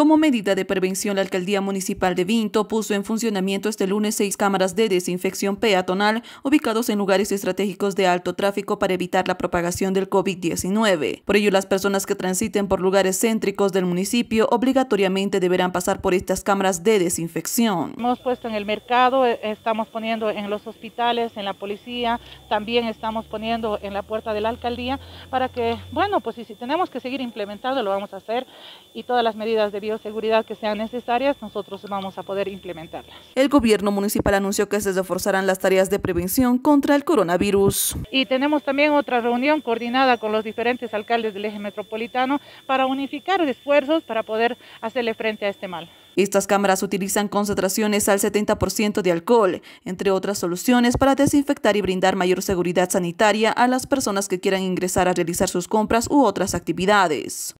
Como medida de prevención, la alcaldía municipal de Vinto puso en funcionamiento este lunes seis cámaras de desinfección peatonal ubicados en lugares estratégicos de alto tráfico para evitar la propagación del COVID-19. Por ello, las personas que transiten por lugares céntricos del municipio obligatoriamente deberán pasar por estas cámaras de desinfección. Hemos puesto en el mercado, eh, estamos poniendo en los hospitales, en la policía, también estamos poniendo en la puerta de la alcaldía para que, bueno, pues si tenemos que seguir implementando, lo vamos a hacer y todas las medidas de seguridad que sean necesarias, nosotros vamos a poder implementarlas. El gobierno municipal anunció que se reforzarán las tareas de prevención contra el coronavirus. Y tenemos también otra reunión coordinada con los diferentes alcaldes del eje metropolitano para unificar esfuerzos para poder hacerle frente a este mal. Estas cámaras utilizan concentraciones al 70% de alcohol, entre otras soluciones para desinfectar y brindar mayor seguridad sanitaria a las personas que quieran ingresar a realizar sus compras u otras actividades.